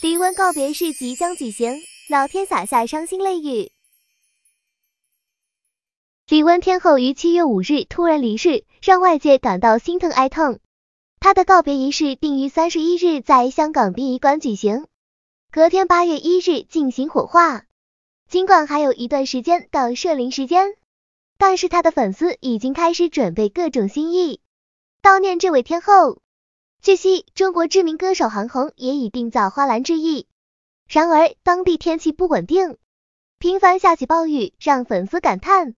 李温告别式即将举行，老天洒下伤心泪雨。李温天后于七月五日突然离世，让外界感到心疼哀痛。她的告别仪式定于三十一日在香港殡仪馆举行，隔天八月一日进行火化。尽管还有一段时间到设灵时间，但是她的粉丝已经开始准备各种心意，悼念这位天后。据悉，中国知名歌手韩红也已订造花篮之意，然而当地天气不稳定，频繁下起暴雨，让粉丝感叹，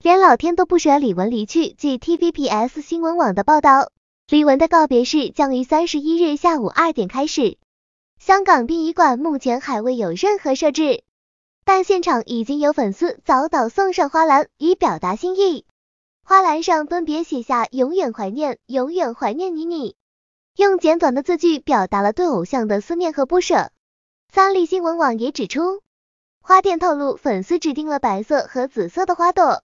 连老天都不舍李玟离去。据 TVBS 新闻网的报道，李玟的告别式将于三十一日下午二点开始，香港殡仪馆目前还未有任何设置，但现场已经有粉丝早早送上花篮以表达心意，花篮上分别写下永远怀念，永远怀念你你。用简短的字句表达了对偶像的思念和不舍。三立新闻网也指出，花店透露粉丝指定了白色和紫色的花朵。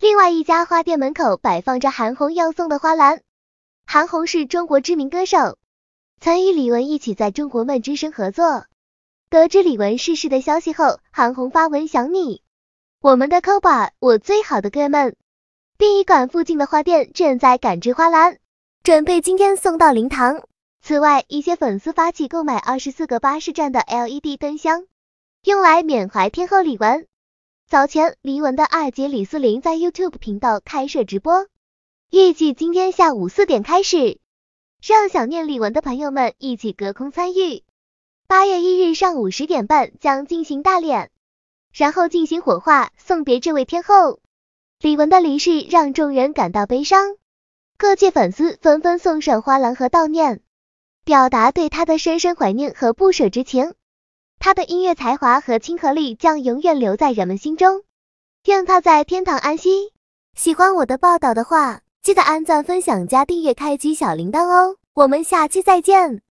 另外一家花店门口摆放着韩红要送的花篮。韩红是中国知名歌手，曾与李玟一起在中国梦之声合作。得知李玟逝世的消息后，韩红发文想你，我们的 k o b a 我最好的哥们。殡仪馆附近的花店正在赶制花篮。准备今天送到灵堂。此外，一些粉丝发起购买二十四个巴士站的 LED 灯箱，用来缅怀天后李玟。早前，李玟的二姐李思玲在 YouTube 频道开设直播，预计今天下午四点开始，让想念李玟的朋友们一起隔空参与。八月一日上午十点半将进行大脸，然后进行火化送别这位天后。李玟的离世让众人感到悲伤。各界粉丝纷纷送上花篮和悼念，表达对他的深深怀念和不舍之情。他的音乐才华和亲和力将永远留在人们心中，愿他在天堂安息。喜欢我的报道的话，记得按赞、分享、加订阅、开启小铃铛哦！我们下期再见。